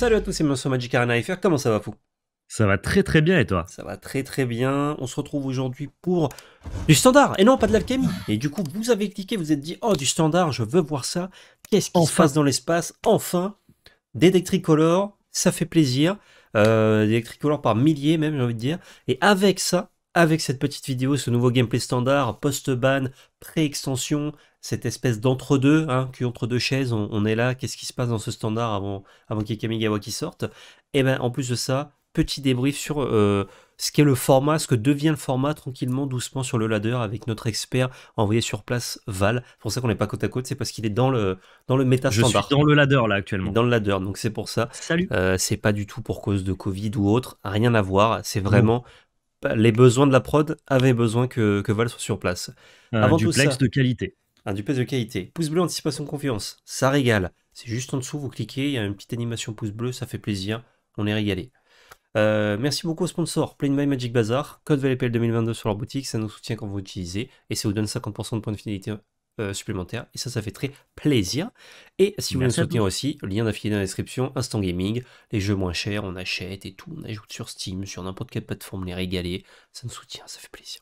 Salut à tous, c'est Monsieur Magic Arena comment ça va Fou Ça va très très bien et toi Ça va très très bien, on se retrouve aujourd'hui pour du standard, et non pas de l'alchimie Et du coup vous avez cliqué, vous êtes dit « Oh du standard, je veux voir ça, qu'est-ce qui se passe dans l'espace ?» Enfin, des ça fait plaisir, euh, par milliers même j'ai envie de dire, et avec ça, avec cette petite vidéo, ce nouveau gameplay standard, post-ban, pré-extension, cette espèce d'entre-deux, hein, entre-deux chaises, on, est là, qu'est-ce qui se passe dans ce standard avant, avant qu'il y ait Kamigawa qui sorte Et eh bien en plus de ça, petit débrief sur euh, ce qu'est le format, ce que devient le format tranquillement, doucement sur le ladder avec notre expert envoyé sur place Val. C'est pour ça qu'on n'est pas côte à côte, c'est parce qu'il est dans le dans le méta Je suis dans le ladder là actuellement. Dans le ladder, donc c'est pour ça. Salut. Euh, c'est pas du tout pour cause de Covid ou autre, rien à voir. C'est vraiment les besoins de la prod avaient besoin que, Val soit sur place. Un Avant duplex de qualité. Un duplex de qualité. Pouce bleu, anticipation confiance. Ça régale. C'est juste en dessous, vous cliquez, il y a une petite animation pouce bleu, ça fait plaisir. On est régalé. Euh, merci beaucoup au sponsor, Play My Magic Bazaar, code VLPL 2022 sur leur boutique, ça nous soutient quand vous utilisez et ça vous donne 50% de points de fidélité euh, Supplémentaire Et ça, ça fait très plaisir. Et si vous voulez nous soutenir aussi, lien d'affilié dans la description, Instant Gaming, les jeux moins chers, on achète et tout, on ajoute sur Steam, sur n'importe quelle plateforme, les régaler, ça nous soutient, ça fait plaisir.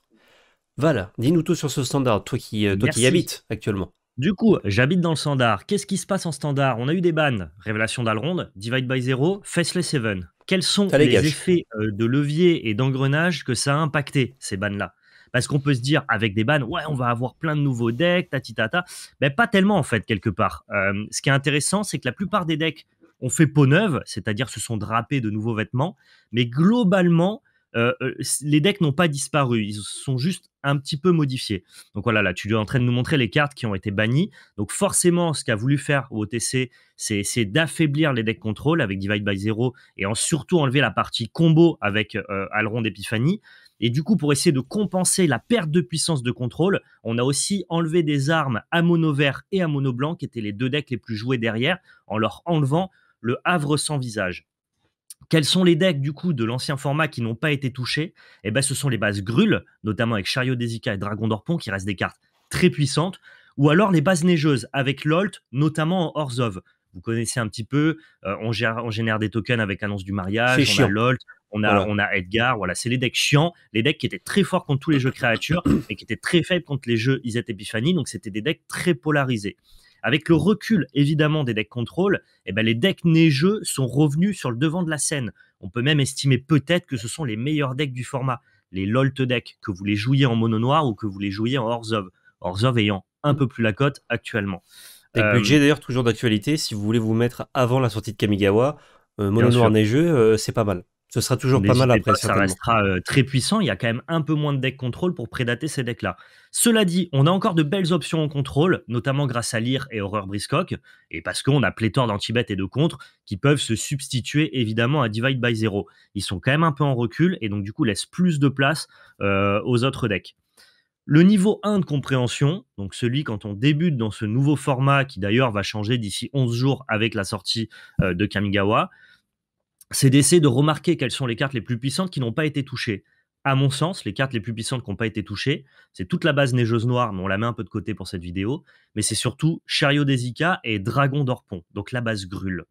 Voilà, dis-nous tout sur ce standard, toi qui, euh, qui habites actuellement. Du coup, j'habite dans le standard. Qu'est-ce qui se passe en standard On a eu des bannes. Révélation d'Alronde, Divide by Zero, Faceless Seven. Quels sont les, les effets euh, de levier et d'engrenage que ça a impacté, ces bannes-là parce qu'on peut se dire avec des bannes, « ouais, on va avoir plein de nouveaux decks, tatitata. Mais ben, pas tellement en fait, quelque part. Euh, ce qui est intéressant, c'est que la plupart des decks ont fait peau neuve, c'est-à-dire se sont drapés de nouveaux vêtements, mais globalement, euh, euh, les decks n'ont pas disparu, ils sont juste un petit peu modifiés. Donc voilà, là, tu es en train de nous montrer les cartes qui ont été bannies. Donc forcément, ce qu'a voulu faire OTC, c'est d'affaiblir les decks contrôle avec Divide by Zero et en surtout enlever la partie combo avec Alron d'Epiphanie. Et du coup, pour essayer de compenser la perte de puissance de contrôle, on a aussi enlevé des armes à mono vert et à mono blanc, qui étaient les deux decks les plus joués derrière, en leur enlevant le Havre sans visage. Quels sont les decks du coup de l'ancien format qui n'ont pas été touchés Eh bien, ce sont les bases Grul, notamment avec Chariot d'Ezika et Dragon d'Orpon, qui restent des cartes très puissantes, ou alors les bases neigeuses avec Lolt, notamment en Orzhov vous connaissez un petit peu. Euh, on, gère, génère des tokens avec annonce du mariage, on a l'OLT, on a, Edgar. Voilà, c'est les decks chiants, les decks qui étaient très forts contre tous les jeux créatures et qui étaient très faibles contre les jeux Iset Epiphany. Donc, c'était des decks très polarisés. Avec le recul, évidemment, des decks contrôle, eh ben, les decks neigeux sont revenus sur le devant de la scène. On peut même estimer peut-être que ce sont les meilleurs decks du format, les LOLT decks, que vous les jouiez en mono noir ou que vous les jouiez en hors Orzhov ayant un peu plus la cote actuellement. Avec euh, budget d'ailleurs toujours d'actualité, si vous voulez vous mettre avant la sortie de Kamigawa, euh, Mono Noir euh, c'est pas mal. Ce sera toujours pas mal après. ça restera euh, très puissant. Il y a quand même un peu moins de deck contrôle pour prédater ces decks-là. Cela dit, on a encore de belles options en contrôle, notamment grâce à Lyre et Horreur Briscock, et parce qu'on a pléthore danti et de contre, qui peuvent se substituer évidemment à Divide by Zero. Ils sont quand même un peu en recul et donc du coup laissent plus de place aux autres decks. Le niveau 1 de compréhension, donc celui quand on débute dans ce nouveau format qui d'ailleurs va changer d'ici 11 jours avec la sortie euh, de Kamigawa, c'est d'essayer de remarquer quelles sont les cartes les plus puissantes qui n'ont pas été touchées. À mon sens, les cartes les plus puissantes qui n'ont pas été touchées, c'est toute la base neigeuse noire, mais on la met un peu de côté pour cette vidéo, mais c'est surtout Chariot des et Dragon d'Orpon, donc la base grule.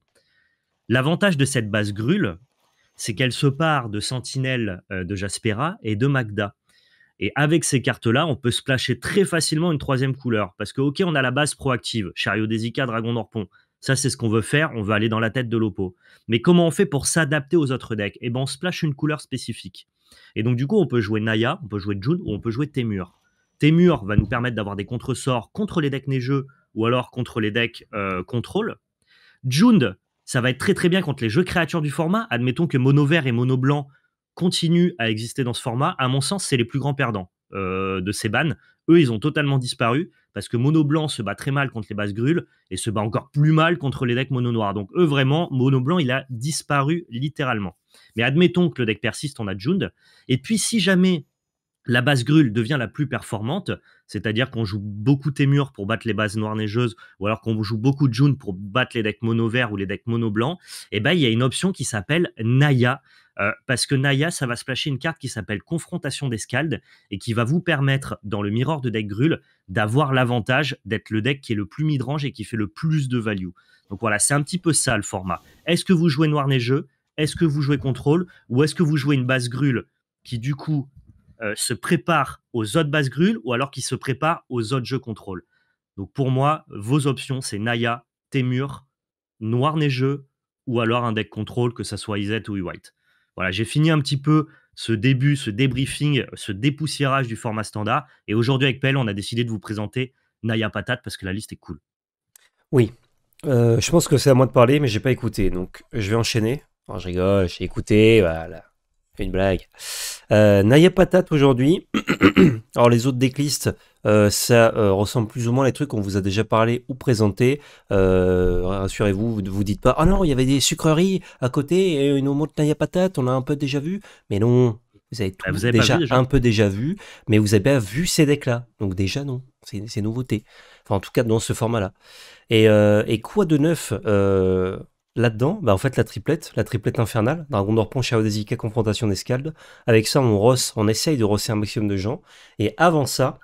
L'avantage de cette base grule, c'est qu'elle se part de Sentinelle euh, de Jaspera et de Magda. Et avec ces cartes-là, on peut splasher très facilement une troisième couleur. Parce que, OK, on a la base proactive, chariot des dragon d'Orpon. Ça, c'est ce qu'on veut faire. On veut aller dans la tête de l'Oppo. Mais comment on fait pour s'adapter aux autres decks Eh bien, on splash une couleur spécifique. Et donc, du coup, on peut jouer Naya, on peut jouer June ou on peut jouer Temur. Temur va nous permettre d'avoir des contresorts contre les decks neigeux ou alors contre les decks euh, contrôle. Jund, ça va être très très bien contre les jeux créatures du format. Admettons que mono vert et mono blanc continuent à exister dans ce format, à mon sens, c'est les plus grands perdants euh, de ces bannes. Eux, ils ont totalement disparu parce que mono blanc se bat très mal contre les bases grules et se bat encore plus mal contre les decks mono noir. Donc eux, vraiment, mono blanc, il a disparu littéralement. Mais admettons que le deck persiste, en a Et puis, si jamais la base grule devient la plus performante, c'est-à-dire qu'on joue beaucoup Témur pour battre les bases noires neigeuses, ou alors qu'on joue beaucoup de June pour battre les decks mono vert ou les decks mono blanc, et eh ben il y a une option qui s'appelle Naya. Euh, parce que Naya, ça va splasher une carte qui s'appelle Confrontation d'Escalde et qui va vous permettre, dans le miroir de deck grul, d'avoir l'avantage d'être le deck qui est le plus midrange et qui fait le plus de value. Donc voilà, c'est un petit peu ça le format. Est-ce que vous jouez noir neigeux Est-ce que vous jouez contrôle Ou est-ce que vous jouez une base grule qui du coup euh, se préparent aux autres bases grules ou alors qu'ils se préparent aux autres jeux contrôle. Donc pour moi, vos options, c'est Naya, Témur, Noir Neigeux ou alors un deck contrôle, que ça soit Izet ou E-White. Voilà, j'ai fini un petit peu ce début, ce débriefing, ce dépoussiérage du format standard. Et aujourd'hui, avec Pelle, on a décidé de vous présenter Naya Patate parce que la liste est cool. Oui, euh, je pense que c'est à moi de parler, mais j'ai pas écouté. Donc je vais enchaîner. je rigole, j'ai écouté, voilà une blague. Euh, Naya Patate aujourd'hui. Alors les autres decklists, euh, ça euh, ressemble plus ou moins à les trucs qu'on vous a déjà parlé ou présenté. Rassurez-vous, vous ne vous dites pas « Ah non, il y avait des sucreries à côté et une homo de Naya Patate, on a un peu déjà vu. » Mais non, vous avez, ah, tout, déjà, un peu déjà vu, mais vous avez bien vu ces decks-là. Donc déjà non, c'est nouveauté. Enfin en tout cas dans ce format-là. Et, et quoi de neuf là-dedans, bah, en fait la triplette, la triplette infernale, Dragon d'Orpon, Desika, Confrontation d'Escalde, avec ça on ross, on essaye de rosser un maximum de gens, et avant ça,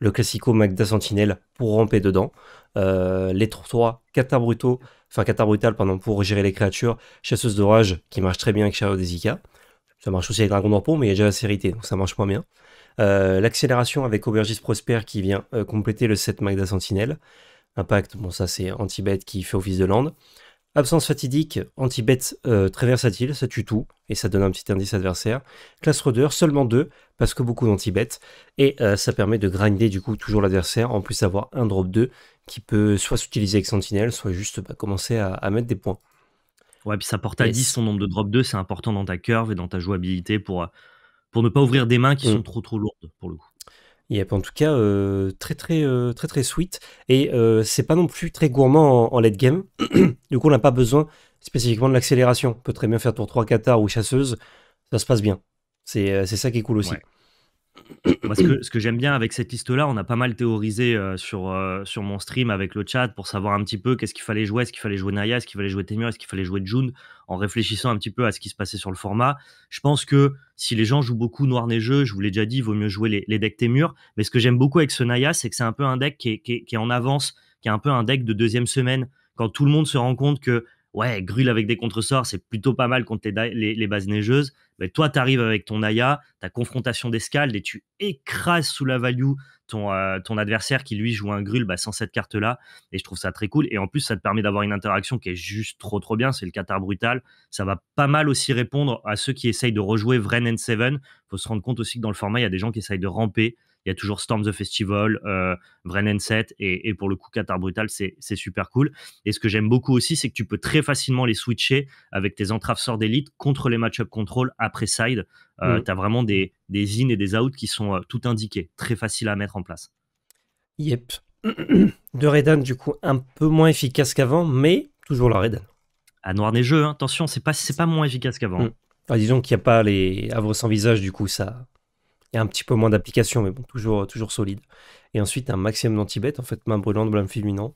le classico Magda Sentinelle pour ramper dedans, euh, les trois, Cata Brutaux, enfin Cata Brutal pour gérer les créatures, Chasseuse d'Orage qui marche très bien avec Desika. ça marche aussi avec Dragon d'Orpon, mais il y a déjà la sérité, donc ça marche moins bien. Euh, l'accélération avec Aubergis Prosper qui vient euh, compléter le set Magda Sentinelle. Impact, bon ça c'est Antibet qui fait office de land. Absence fatidique, anti-bête euh, très versatile, ça tue tout, et ça donne un petit indice adversaire. Classe rôdeur, seulement 2 parce que beaucoup d'anti-bêtes, et euh, ça permet de grinder du coup toujours l'adversaire, en plus d'avoir un drop 2 qui peut soit s'utiliser avec sentinelle, soit juste bah, commencer à, mettre des points. Ouais, puis ça porte à 10 son nombre de drop 2, c'est important dans ta curve et dans ta jouabilité pour, euh, pour ne pas ouvrir des mains qui mmh. sont trop trop lourdes pour le coup. Il en tout cas euh, très, très, euh, très, très sweet. Et euh, c'est pas non plus très gourmand en, late game. du coup, on n'a pas besoin spécifiquement de l'accélération. On peut très bien faire tour 3 Qatar ou chasseuse. Ça se passe bien. C'est ça qui est cool aussi. Parce ce que, ce que j'aime bien avec cette liste-là, on a pas mal théorisé euh, sur, euh, sur mon stream avec le chat pour savoir un petit peu qu'est-ce qu'il fallait jouer, est-ce qu'il fallait jouer Naya, est-ce qu'il fallait jouer Temur, est-ce qu'il fallait jouer June, en réfléchissant un petit peu à ce qui se passait sur le format. Je pense que si les gens jouent beaucoup Noir Neigeux, je vous l'ai déjà dit, il vaut mieux jouer les, les decks Temur. Mais ce que j'aime beaucoup avec ce Naya, c'est que c'est un peu un deck qui qui est en avance, qui est un peu un deck de deuxième semaine, quand tout le monde se rend compte que ouais, Grul avec des contresorts, c'est plutôt pas mal contre les, les, bases neigeuses. Mais toi, tu arrives avec ton Aya, ta confrontation d'escalde et tu écrases sous la value ton, euh, adversaire qui lui joue un Grul bah, sans cette carte-là. Et je trouve ça très cool. Et en plus, ça te permet d'avoir une interaction qui est juste trop trop bien. C'est le Qatar brutal. Ça va pas mal aussi répondre à ceux qui essayent de rejouer Vren Seven. Il faut se rendre compte aussi que dans le format, il y a des gens qui essayent de ramper. Il y a toujours Storm the Festival, euh, Brennan Set et, pour le coup Qatar Brutal, c'est super cool. Et ce que j'aime beaucoup aussi, c'est que tu peux très facilement les switcher avec tes entraves sort d'élite contre les match-up control après side. Euh, mm. Tu as vraiment des, in et des out qui sont euh, tout indiqués, très facile à mettre en place. Yep. De Redan, du coup, un peu moins efficace qu'avant, mais toujours la Redan. À noir des jeux, hein. attention, c'est pas, pas moins efficace qu'avant. Mm. disons qu'il n'y a pas les havres sans visage, du coup, ça, et un petit peu moins d'application, mais bon, toujours, toujours solide. Et ensuite, un maximum d'antibêtes, en fait, main brûlante, blâme fulminant,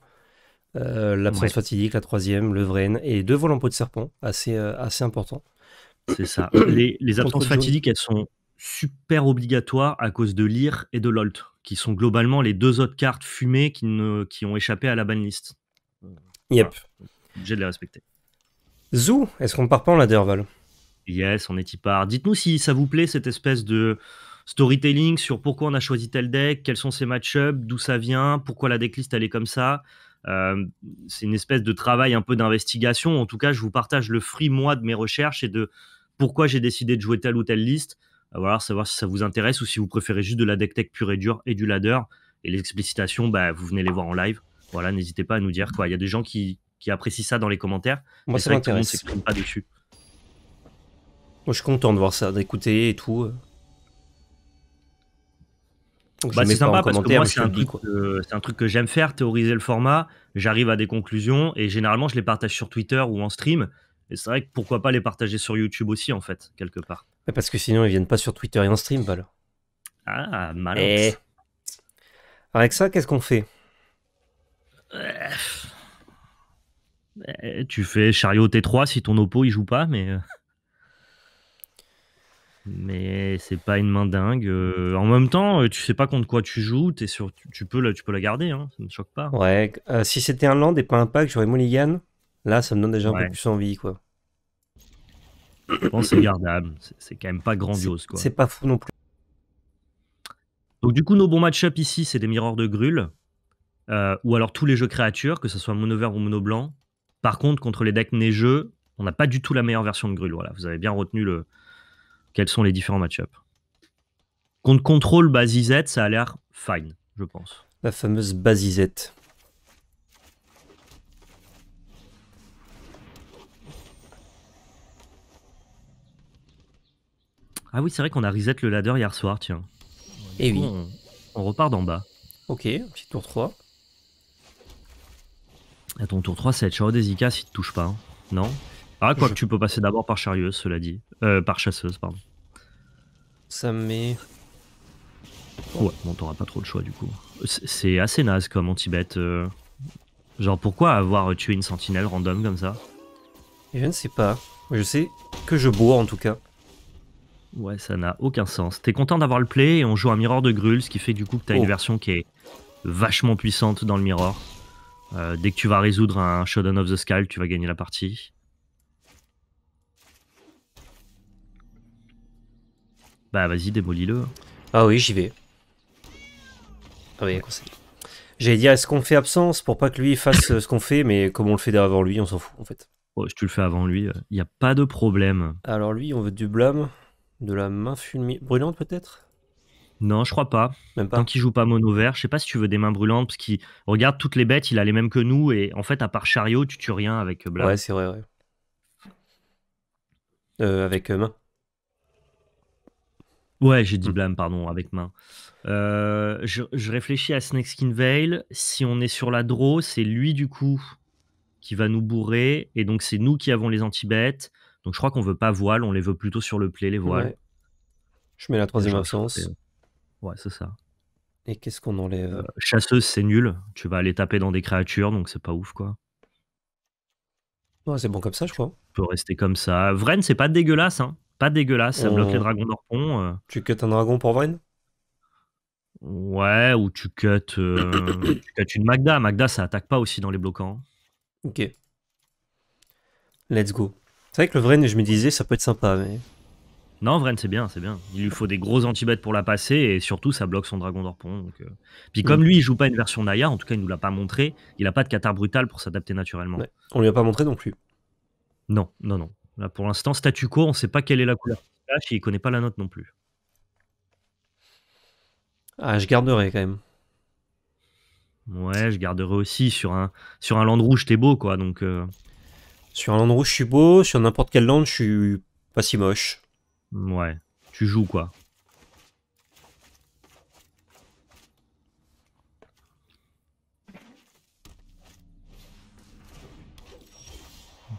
euh, l'absence fatidique, la troisième, le vrain, et deux volants peau de serpent, assez, euh, assez important. C'est ça. les, les absences fatidiques, elles sont super obligatoires à cause de l'IR et de l'OLT, qui sont globalement les deux autres cartes fumées qui, ne, qui ont échappé à la banlist. Yep. J'ai de les respecter. Zou, est-ce qu'on part pas en la Derval Yes, on est y part. Dites-nous si ça vous plaît cette espèce de storytelling sur pourquoi on a choisi tel deck, quels sont ses match d'où ça vient, pourquoi la decklist elle est comme ça. Euh, c'est une espèce de travail un peu d'investigation. En tout cas, je vous partage le free moi, de mes recherches et de pourquoi j'ai décidé de jouer telle ou telle liste. Euh, voir savoir si ça vous intéresse ou si vous préférez juste de la deck tech pure et dure et du ladder. Et les explicitations, bah, vous venez les voir en live. Voilà, n'hésitez pas à nous dire quoi. Il y a des gens qui, apprécient ça dans les commentaires. Moi, ça m'intéresse. pas dessus. Moi, je suis content de voir ça, d'écouter et tout. Bah, c'est sympa parce que moi, c'est un, truc que j'aime faire, théoriser le format. J'arrive à des conclusions et généralement, je les partage sur Twitter ou en stream. Et c'est vrai que pourquoi pas les partager sur YouTube aussi, en fait, quelque part. Parce que sinon, ils viennent pas sur Twitter et en stream, Val. Ah, malin. Eh. Avec ça, qu'est-ce qu'on fait eh, Tu fais chariot T3 si ton oppo il joue pas, mais. Euh, mais c'est pas une main dingue. Euh, en même temps, euh, tu sais pas contre quoi tu joues, sur, tu, peux la, tu peux la garder, hein, ça ne choque pas. Ouais, euh, si c'était un land et pas un pack, j'aurais Mulligan. Là, ça me donne déjà un peu plus envie, quoi. Je pense c'est gardable, c'est quand même pas grandiose, C'est pas fou non plus. Donc du coup, nos bons match ici, c'est des miroirs de Grul, ou alors tous les jeux créatures, que ce soit mono vert ou mono blanc. Par contre, contre les decks neigeux, on n'a pas du tout la meilleure version de Grul. Voilà, vous avez bien retenu le, quels sont les différents match-ups. Contre contrôle base ça a l'air fine, je pense. La fameuse base Ah oui, c'est vrai qu'on a reset le ladder hier soir, tiens. Et eh oui. On, repart d'en bas. Ok, petit tour 3. Attends, ton tour 3, c'est être Ika, si s'il te touche pas. Hein. Non ah, quoi tu peux passer d'abord par chasseuse, cela dit. Euh, par chasseuse, pardon. Ça me met. Ouais, bon, t'auras pas trop de choix du coup. C'est assez naze comme anti bet euh. Genre, pourquoi avoir tué une sentinelle random comme ça Je ne sais pas. Je sais que je bois en tout cas. Ouais, ça n'a aucun sens. T'es content d'avoir le play et on joue un miroir de Grul, ce qui fait du coup que t'as une oh. version qui est vachement puissante dans le miroir. Euh, dès que tu vas résoudre un Shodan of the Skull, tu vas gagner la partie. Bah vas-y, démolis-le. Ah oui, j'y vais. Ah oui, conseil. J'allais dire, est-ce qu'on fait absence pour pas que lui fasse ce qu'on fait, mais comme on le fait avant lui, on s'en fout en fait. Ouais, je le fais avant lui, il euh, n'y a pas de problème. Alors lui, on veut du blâme, de la main fumée brûlante peut-être non, je crois pas. Même pas. Tant qu'il joue pas mono vert, je sais pas si tu veux des mains brûlantes parce qu'il regarde toutes les bêtes, il a les mêmes que nous et en fait à part chariot, tu tues rien avec euh, blâme. Ouais, c'est vrai. Ouais. Euh, avec main. Ouais, j'ai dit mmh. blâme, pardon, avec main. Euh, je, réfléchis à Snake Skin Veil. Si on est sur la draw, c'est lui du coup qui va nous bourrer. Et donc c'est nous qui avons les anti-bêtes. Donc je crois qu'on veut pas voile, on les veut plutôt sur le play, les voiles. Je mets la troisième absence. Ouais, c'est ça. Et qu'est-ce qu'on enlève euh, Chasseuse, c'est nul. Tu vas aller taper dans des créatures, donc c'est pas ouf quoi. Ouais, c'est bon comme ça, je crois. Peut rester comme ça. Vren, c'est pas dégueulasse, hein pas dégueulasse, ça bloque mmh. les dragons d'Orpon. Euh. Tu cut un dragon pour Vren Ouais, ou tu cut, euh, tu une Magda. Magda, ça attaque pas aussi dans les bloquants. Hein. Ok. Let's go. C'est vrai que le Vren, je me disais, ça peut être sympa, mais. Non, Vren, c'est bien, c'est bien. Il lui faut des gros antibêtes pour la passer et surtout, ça bloque son dragon d'Orpon. Donc, euh. Puis, comme mmh. lui, il joue pas une version Naya, en tout cas, il nous l'a pas montré, il a pas de Qatar brutal pour s'adapter naturellement. On lui a pas montré non plus. Non, non, non. Là, pour l'instant, statu quo, on ne sait pas quelle est la couleur et il connaît pas la note non plus. Ah, je garderai quand même. Ouais, je garderai aussi sur un, sur un land rouge, t'es beau, quoi. Donc, euh. Sur un land rouge, je suis beau. Sur n'importe quel land, je suis pas si moche. Ouais, tu joues, quoi.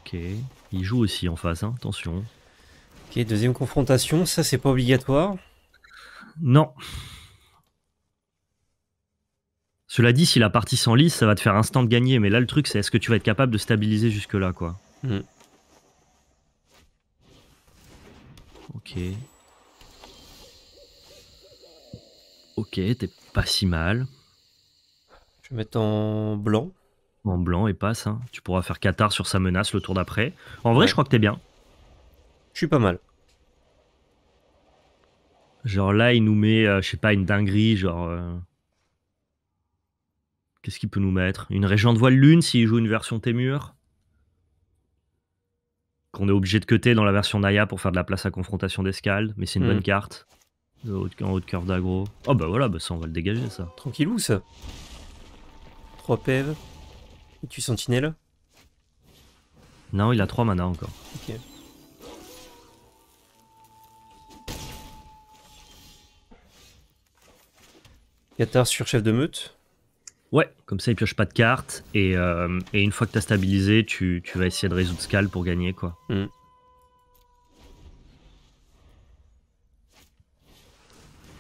Ok. Il joue aussi en face, hein, attention. Ok, deuxième confrontation, ça c'est pas obligatoire Non. Cela dit, si la partie s'enlise, ça va te faire instant de gagner. Mais là, le truc, c'est est-ce que tu vas être capable de stabiliser jusque-là, quoi. Mm. Ok. Ok, t'es pas si mal. Je vais mettre en blanc en blanc et passe. hein. Tu pourras faire Qatar sur sa menace le tour d'après. En vrai, je crois que t'es bien. Je suis pas mal. Genre là, il nous met, euh, je sais pas, une dinguerie, genre. Euh, qu'est-ce qu'il peut nous mettre Une de voile lune s'il joue une version Témur. Qu'on est obligé de cuter dans la version Naya pour faire de la place à confrontation d'escale mais c'est une hmm. bonne carte. En haut de- curve d'agro. Oh bah voilà, bah ça on va le dégager ça. Tranquillou ça. 3 pèves. Il tue Sentinelle Non, il a 3 mana encore. Ok. sur chef de meute Ouais, comme ça il pioche pas de cartes et, euh, une fois que t'as stabilisé, tu, vas essayer de résoudre Scal pour gagner quoi. Hmm.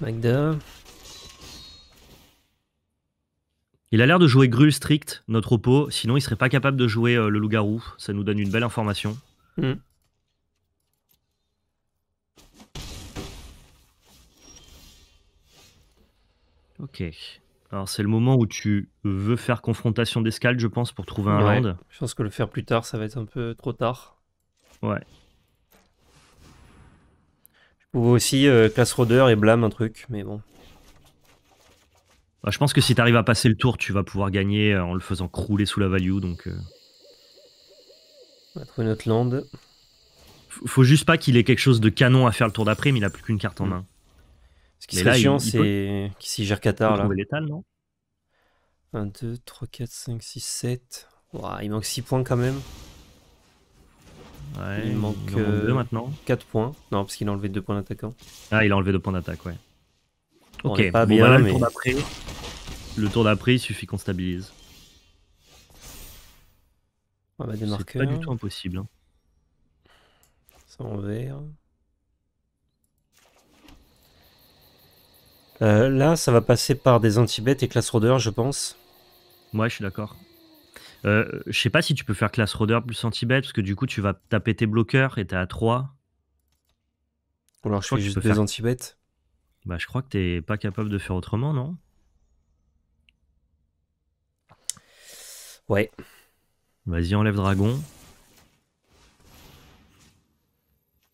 Magda. Il a l'air de jouer Grul strict, notre oppo, sinon il serait pas capable de jouer euh, le loup-garou. Ça nous donne une belle information. Hmm. Ok. Alors c'est le moment où tu veux faire confrontation d'escalade, je pense, pour trouver un land. Je pense que le faire plus tard, ça va être un peu trop tard. Ouais. Je pouvais aussi euh, classe et blâme un truc, mais bon. Bah, je pense que si tu arrives à passer le tour, tu vas pouvoir gagner euh, en le faisant crouler sous la value. Donc, euh. On va trouver notre land. Faut juste pas qu'il ait quelque chose de canon à faire le tour d'après, mais il a plus qu'une carte en mm. main. Ce qui mais chiant, c'est s'y gère Qatar. Il 1, 2, 3, 4, 5, 6, 7. il manque 6 points quand même. Ouais, il manque 2 euh, maintenant. 4 points. Non, parce qu'il a enlevé 2 points d'attaquant. Ah, il a enlevé 2 points d'attaque, ouais. Ok, le tour d'après, le tour d'après, il suffit qu'on stabilise. Ah C'est pas du hein. tout impossible. Hein. Ça vert. Euh, là, ça va passer par des anti et classe rôdeur, je pense. Ouais, je suis d'accord. Euh, je sais pas si tu peux faire classe rôdeur plus anti parce que du coup, tu vas taper tes bloqueurs et t'es à 3. Ou alors je, fais juste des faire... Bah, je crois que t'es pas capable de faire autrement, non Ouais. Vas-y, enlève dragon.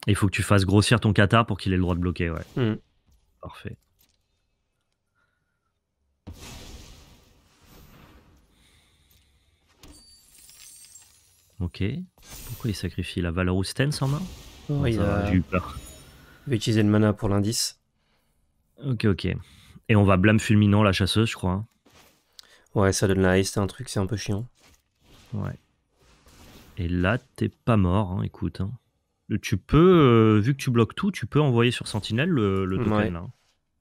Il faut que tu fasses grossir ton katar pour qu'il ait le droit de bloquer, ouais. Hmm. Parfait. Ok. Pourquoi il sacrifie la Valorous Stance en main oh, ah, Il a... du peur. Il va utiliser le mana pour l'indice. Ok, ok. Et on va blâme fulminant la chasseuse, je crois. Ouais, ça donne la c'est un truc, c'est un peu chiant. Ouais. Et là, t'es pas mort, hein, écoute. Hein. Euh, tu peux, euh, vu que tu bloques tout, tu peux envoyer sur Sentinelle le, token. Hein.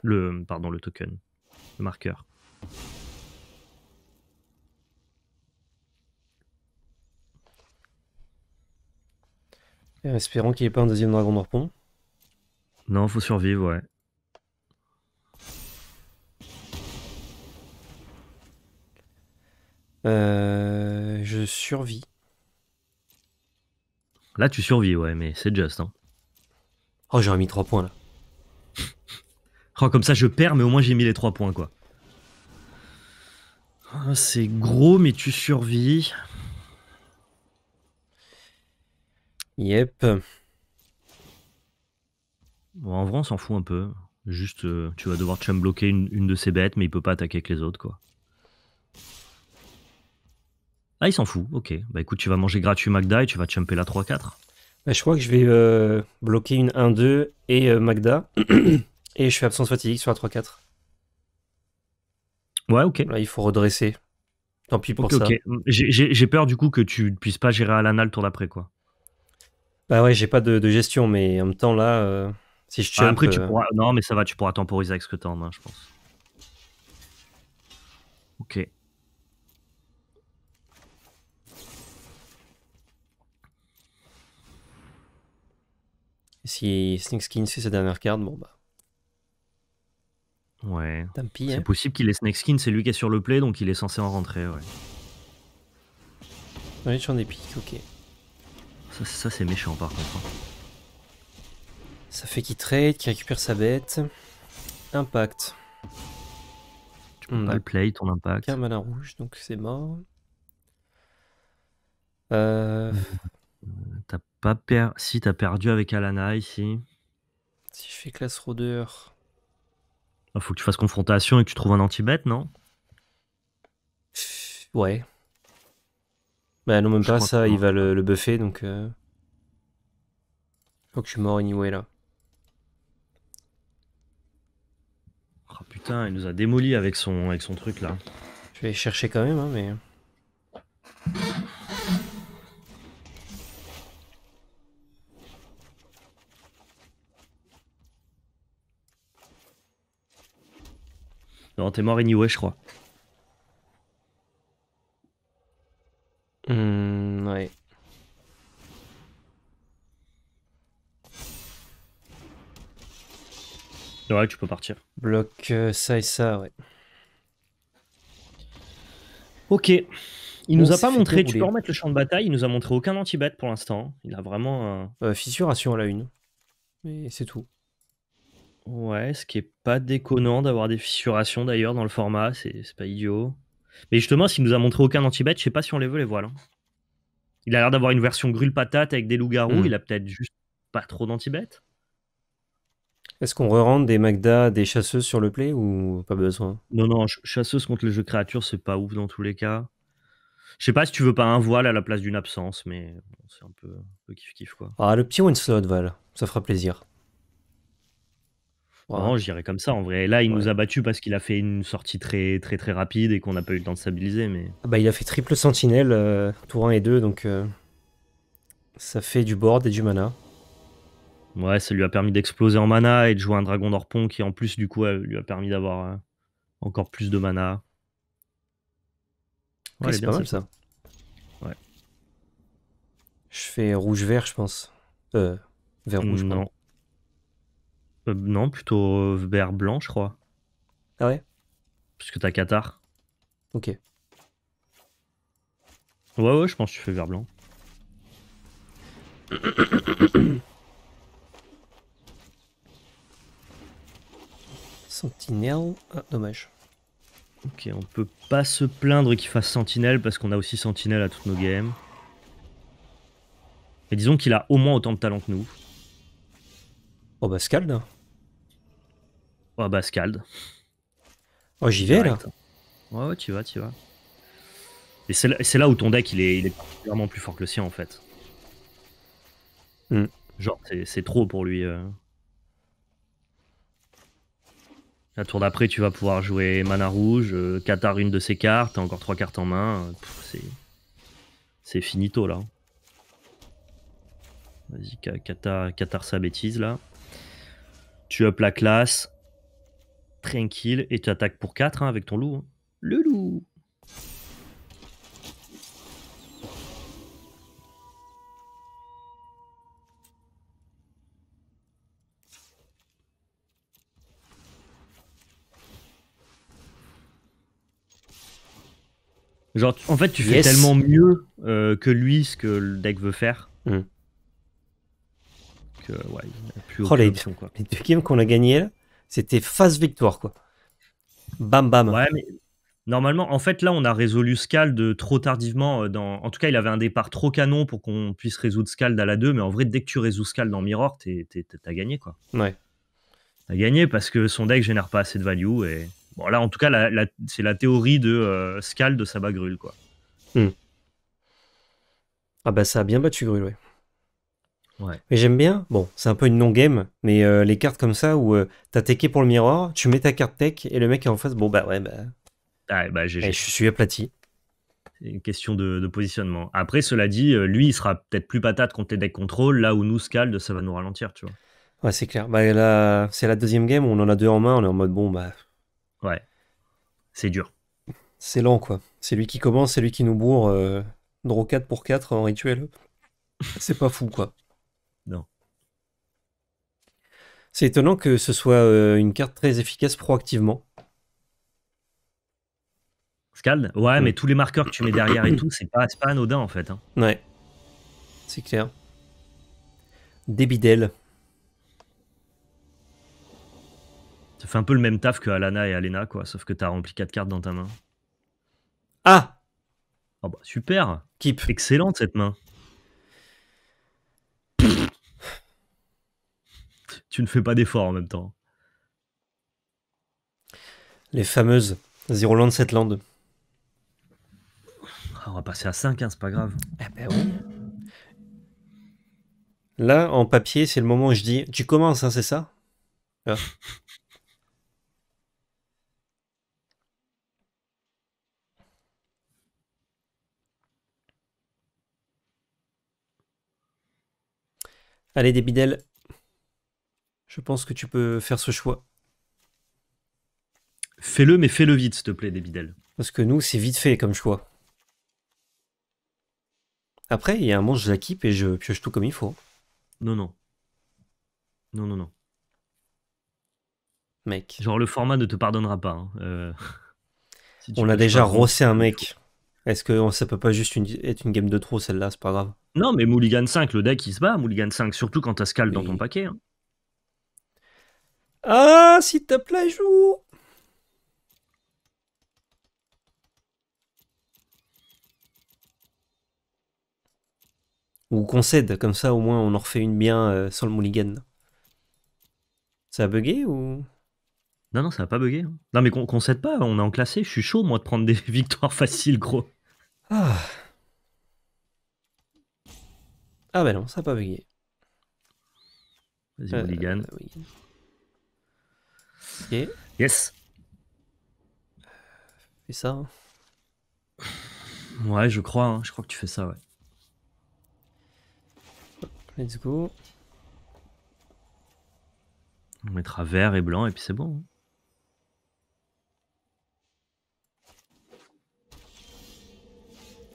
Le, pardon, le token. Le marqueur. Espérons qu'il n'y ait pas un deuxième dragon de Non, faut survivre, ouais. Euh, je survis. Là, tu survis, ouais, mais c'est just. Hein. Oh, j'aurais mis 3 points là. oh, comme ça, je perds, mais au moins j'ai mis les 3 points, quoi. Ah, c'est gros, mais tu survis. Yep. Bon, en vrai, on s'en fout un peu. Juste, euh, tu vas devoir te bloquer une, de ces bêtes, mais il peut pas attaquer avec les autres, quoi. Ah, il s'en fout, ok. Bah écoute, tu vas manger gratuit Magda et tu vas chumper la 3-4. Bah, je crois que je vais euh, bloquer une 1-2 et euh, Magda. et je fais absence fatigue sur la 3-4. Ouais, ok. Là, il faut redresser. Tant pis pour ça. J'ai peur du coup que tu ne puisses pas gérer à l'anal tour d'après, quoi. Bah ouais, j'ai pas de, gestion, mais en même temps, là, euh, si je chump, un après, tu pourras... Non, mais ça va, tu pourras temporiser avec ce que as en main, je pense. Ok. Si skin c'est sa dernière carte, bon bah. Ouais. C'est hein. possible qu'il ait skin, c'est lui qui est sur le play, donc il est censé en rentrer, ouais. tu en es pique, ok. Ça, ça c'est méchant par contre. Hein. Ça fait qu'il trade, qu'il récupère sa bête. Impact. Tu On a le play, ton impact. Un malin rouge, donc c'est mort. Euh... euh t'as per... Si, t'as perdu avec Alana ici. Si je fais classe rôdeur. Ah, faut que tu fasses confrontation et que tu trouves un anti-bête, non Ouais. Bah non, même pas ça, il va le, le buffer donc. Euh, faut que je suis mort anyway là. Oh, putain, il nous a démoli avec son, avec son truc là. Je vais chercher quand même, hein, mais. Non, t'es mort anyway, je crois. Hmm, ouais. Ouais, tu peux partir. Bloque euh, ça et ça, ouais. Ok. Il nous a pas montré, tu peux remettre le champ de bataille, il nous a montré aucun anti bête pour l'instant. Il a vraiment. Euh, fissuration à la une. Mais c'est tout. Ouais, ce qui est pas déconnant d'avoir des fissurations d'ailleurs dans le format, c'est pas idiot. Mais justement, s'il nous a montré aucun anti-bet, je sais pas si on les veut les voiles. Hein. Il a l'air d'avoir une version le patate avec des loups-garous, hmm. il a peut-être juste pas trop danti Est-ce qu'on re des Magda, des chasseuses sur le play ou pas besoin Non, non, chasseuses chasseuse contre les jeux créatures, c'est pas ouf dans tous les cas. Je sais pas si tu veux pas un voile à la place d'une absence, mais c'est un peu, kiff-kiff quoi. Ah, le petit one slot, voilà, ça fera plaisir. Non j'irais comme ça en vrai. Là, il nous a battu parce qu'il a fait une sortie très très très rapide et qu'on n'a pas eu le temps de stabiliser. Mais... Ah bah, il a fait triple sentinelle, euh, tour 1 et 2, donc euh, ça fait du board et du mana. Ouais, ça lui a permis d'exploser en mana et de jouer un dragon d'orpon qui en plus du coup euh, lui a permis d'avoir encore plus de mana. Ouais, c'est pas mal ça. Ouais. Je fais rouge-vert, je pense. Euh, vert-rouge, non. Euh, non, plutôt euh, vert blanc, je crois. Ah ouais Parce que t'as Qatar. Ok. Ouais, ouais, je pense que tu fais vert blanc. Sentinelle. Ah, dommage. Ok, on peut pas se plaindre qu'il fasse Sentinelle parce qu'on a aussi Sentinelle à toutes nos games. Mais disons qu'il a au moins autant de talent que nous. Oh bah Scald Oh bah Scald. Oh j'y vais là. Ouais ouais tu vas, tu vas. Et c'est là, où ton deck il est, il plus fort que le sien en fait. Hmm. Genre c'est trop pour lui. Euh. La tour d'après tu vas pouvoir jouer mana rouge, euh, Qatar une de ses cartes, encore trois cartes en main. Euh, c'est c'est finito là. Vas-y, Qatar, sa bêtise là. Tu up la classe tranquille, et tu attaques pour 4 hein, avec ton loup. Hein. Le loup Genre, en fait, tu fais tellement mieux euh, que lui ce que le deck veut faire. Mm. Que, ouais, il a plus oh, quoi. les deux games qu'on a gagné là, c'était face victoire, quoi. Bam, bam. Ouais, mais normalement, en fait, là, on a résolu Scald trop tardivement. Euh, dans... En tout cas, il avait un départ trop canon pour qu'on puisse résoudre Scald à la 2. Mais en vrai, dès que tu résous Scald en Mirror, t'as gagné, quoi. Ouais. T'as gagné parce que son deck génère pas assez de value. Et... Bon, là, en tout cas, c'est la théorie de euh, Scald de Sabat Grul, quoi. Hmm. Ah bah, ça a bien battu Grul, ouais. Mais j'aime bien, bon, c'est un peu une non-game, mais euh, les cartes comme ça où euh, t'as teché pour le miroir, tu mets ta carte tech et le mec est en face, bon bah ouais, bah. Ah, bah, eh, je suis aplati. C'est une question de, positionnement. Après, cela dit, euh, lui, il sera peut-être plus patate contre les decks contrôle, là où nous, Scald, ça va nous ralentir, tu vois. Ouais, c'est clair. Bah, là, c'est la deuxième game, on en a deux en main, on est en mode bon, bah. Ouais. C'est dur. C'est lent, quoi. C'est lui qui commence, c'est lui qui nous bourre. draw 4 pour 4 en rituel. C'est pas fou, quoi. Non. C'est étonnant que ce soit euh, une carte très efficace proactivement. Scald ouais, mais mm. tous les marqueurs que tu mets derrière et tout, c'est pas, anodin en fait. Hein. Ouais. C'est clair. Débidel. Ça fait un peu le même taf que Alana et Alena, quoi, sauf que t'as rempli 4 cartes dans ta main. Ah! ah bah super Keep. Excellente cette main. tu ne fais pas d'effort en même temps. Les fameuses Zero Land cette lande. Ah, on va passer à 5, hein, c'est pas grave. Eh ben Là, en papier, c'est le moment où je dis Tu commences, hein, c'est ça ah. Allez, des bidelles je pense que tu peux faire ce choix. Fais-le, mais fais-le vite, s'il te plaît, Débidel. Parce que nous, c'est vite fait comme choix. Après, il y a un monstre je la et je pioche tout comme il faut. Non, non. Non, non, non. Mec. Genre, le format ne te pardonnera pas. Hein. Euh, on a déjà rossé un mec. Est-ce que ça peut pas juste une, être une game de trop, celle-là C'est pas grave. Non, mais Mulligan 5, le deck, il se bat. Mulligan 5, surtout quand t'as Scal dans ton paquet. Hein. Ah, s'il te plaît, joue Ou cède, comme ça au moins on en refait une bien euh, sans le mulligan. Ça a bugué ou Non, non, ça a pas bugué. Hein. Non, mais qu'on cède pas, on est en classé. Je suis chaud, moi, de prendre des victoires faciles, gros. Ah. Ah, bah non, ça n'a pas bugué. Vas-y, mulligan. Euh, euh, Yes. Fais ça. Hein. Ouais, je crois. Hein. Je crois que tu fais ça, ouais. Let's go. On mettra vert et blanc et puis c'est bon. Hein.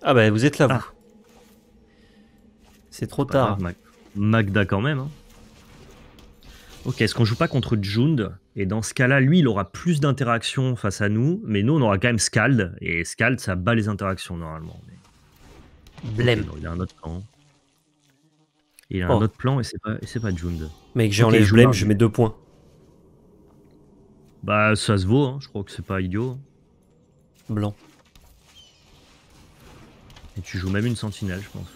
Ah bah vous êtes là vous. Ah. C'est trop bah, tard. Magda quand même. Ok, est-ce qu'on joue pas contre Jund et dans ce cas-là, lui, il aura plus d'interactions face à nous, mais nous, on aura quand même Scald, et Scald, ça bat les interactions normalement. Blem. Blême. Il a un autre plan. Il a un oh. autre plan et c'est pas, et pas Jund. Mec, j'enlève okay, Blême, je mets deux points. Bah, ça se vaut, hein, je crois que c'est pas idiot. Blanc. Et tu joues même une sentinelle, je pense.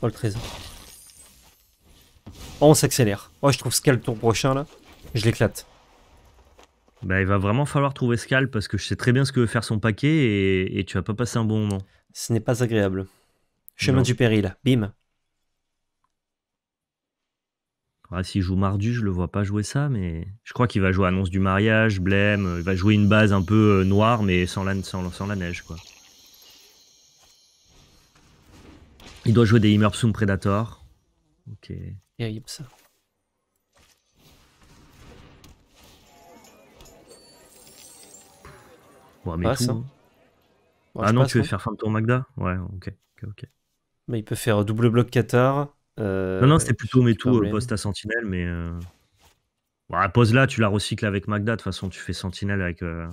Paul oh, le trésor. On s'accélère. Oh, je trouve Scal tour prochain là. Je l'éclate. Bah, il va vraiment falloir trouver Scal, parce que je sais très bien ce que veut faire son paquet et, tu vas pas passer un bon moment. Ce n'est pas agréable. Chemin du péril, bim. Si ah, S'il joue Mardu, je le vois pas jouer ça, mais je crois qu'il va jouer Annonce du mariage, Blême. Il va jouer une base un peu euh, noire, mais sans la, la neige, quoi. Il doit jouer des Immersum Predator. Ok. Terrible ça. Ouais, mais hein. Hein. ah non, tu veux hein. faire fin de tour Magda Ouais, ok, ok, Mais il peut faire double bloc Qatar. Euh, non, non, c'était plutôt tout poste à sentinelle, mais. Euh... pose là, tu la recycles avec Magda. De toute façon, tu fais sentinelle avec. Euh,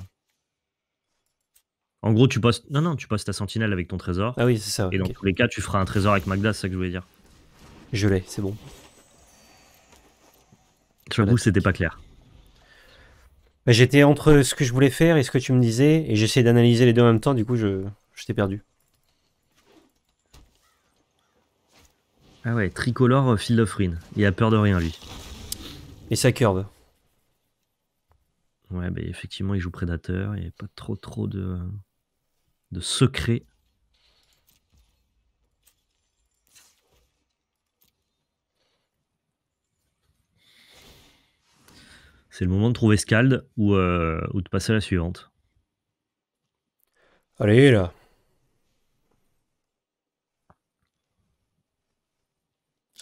en gros, tu postes, Non, non, tu postes ta sentinelle avec ton trésor. Ah oui, c'est ça. Et dans tous les cas, tu feras un trésor avec Magda, c'est ça que je voulais dire. Je l'ai, c'est bon c'était pas clair. J'étais entre ce que je voulais faire et ce que tu me disais, et j'essayais d'analyser les deux en même temps, du coup, je, t'ai perdu. Ah ouais, tricolore Field of Ruin. Il a peur de rien, lui. Et sa curve. Ouais, bah, effectivement, il joue prédateur, il n'y a pas trop trop de, de secrets C'est le moment de trouver Scald ou, euh, ou de passer à la suivante. Allez là.